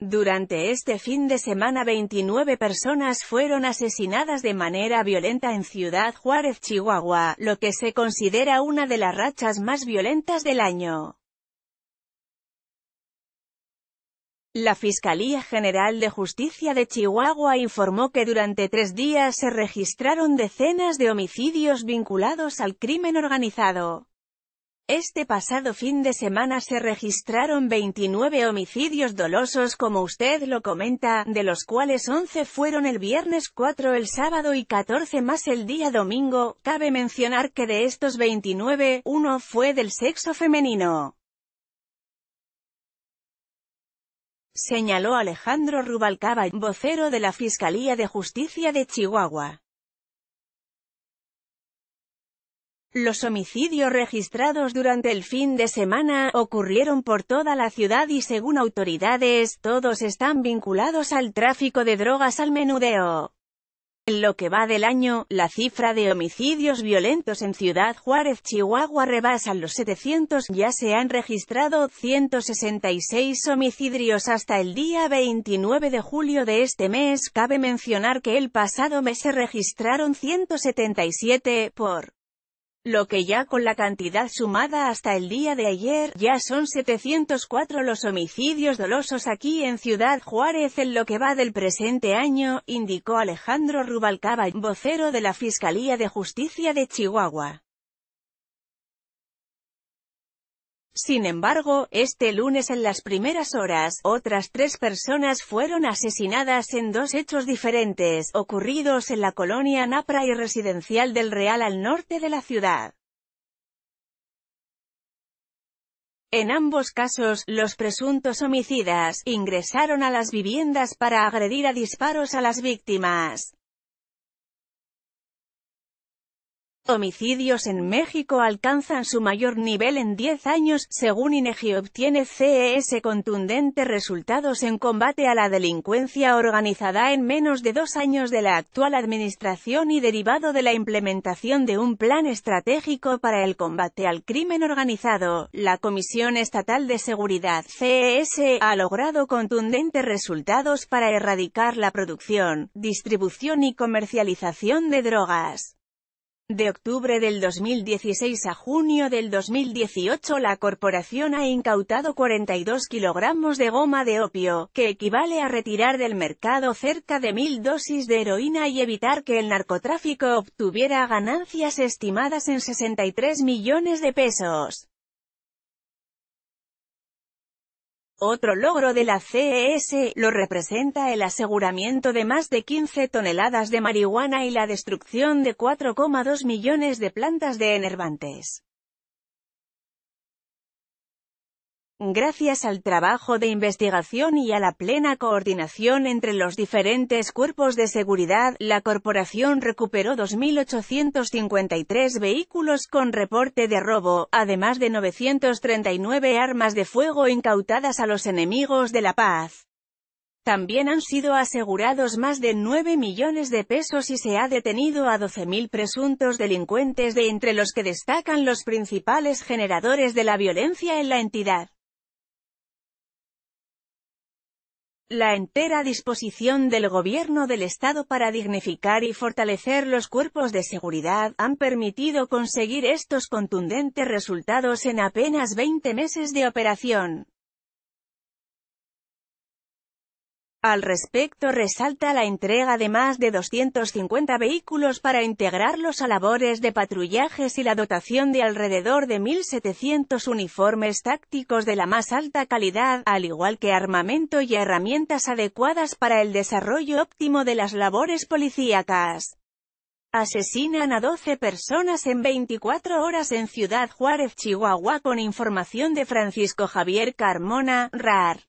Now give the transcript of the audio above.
Durante este fin de semana 29 personas fueron asesinadas de manera violenta en Ciudad Juárez, Chihuahua, lo que se considera una de las rachas más violentas del año. La Fiscalía General de Justicia de Chihuahua informó que durante tres días se registraron decenas de homicidios vinculados al crimen organizado. Este pasado fin de semana se registraron 29 homicidios dolosos como usted lo comenta, de los cuales 11 fueron el viernes 4 el sábado y 14 más el día domingo, cabe mencionar que de estos 29, uno fue del sexo femenino. Señaló Alejandro Rubalcaba, vocero de la Fiscalía de Justicia de Chihuahua. Los homicidios registrados durante el fin de semana ocurrieron por toda la ciudad y según autoridades, todos están vinculados al tráfico de drogas al menudeo. En lo que va del año, la cifra de homicidios violentos en Ciudad Juárez, Chihuahua rebasa los 700, ya se han registrado 166 homicidios hasta el día 29 de julio de este mes, cabe mencionar que el pasado mes se registraron 177, por lo que ya con la cantidad sumada hasta el día de ayer, ya son 704 los homicidios dolosos aquí en Ciudad Juárez en lo que va del presente año, indicó Alejandro Rubalcaba, vocero de la Fiscalía de Justicia de Chihuahua. Sin embargo, este lunes en las primeras horas, otras tres personas fueron asesinadas en dos hechos diferentes, ocurridos en la colonia Napra y residencial del Real al norte de la ciudad. En ambos casos, los presuntos homicidas, ingresaron a las viviendas para agredir a disparos a las víctimas. Homicidios en México alcanzan su mayor nivel en 10 años, según INEGI obtiene CES contundentes resultados en combate a la delincuencia organizada en menos de dos años de la actual administración y derivado de la implementación de un plan estratégico para el combate al crimen organizado. La Comisión Estatal de Seguridad CES ha logrado contundentes resultados para erradicar la producción, distribución y comercialización de drogas. De octubre del 2016 a junio del 2018 la corporación ha incautado 42 kilogramos de goma de opio, que equivale a retirar del mercado cerca de mil dosis de heroína y evitar que el narcotráfico obtuviera ganancias estimadas en 63 millones de pesos. Otro logro de la CES, lo representa el aseguramiento de más de 15 toneladas de marihuana y la destrucción de 4,2 millones de plantas de enervantes. Gracias al trabajo de investigación y a la plena coordinación entre los diferentes cuerpos de seguridad, la corporación recuperó 2.853 vehículos con reporte de robo, además de 939 armas de fuego incautadas a los enemigos de la paz. También han sido asegurados más de 9 millones de pesos y se ha detenido a 12.000 presuntos delincuentes de entre los que destacan los principales generadores de la violencia en la entidad. la entera disposición del gobierno del Estado para dignificar y fortalecer los cuerpos de seguridad han permitido conseguir estos contundentes resultados en apenas 20 meses de operación. Al respecto resalta la entrega de más de 250 vehículos para integrarlos a labores de patrullajes y la dotación de alrededor de 1.700 uniformes tácticos de la más alta calidad, al igual que armamento y herramientas adecuadas para el desarrollo óptimo de las labores policíacas. Asesinan a 12 personas en 24 horas en Ciudad Juárez, Chihuahua con información de Francisco Javier Carmona, RAR.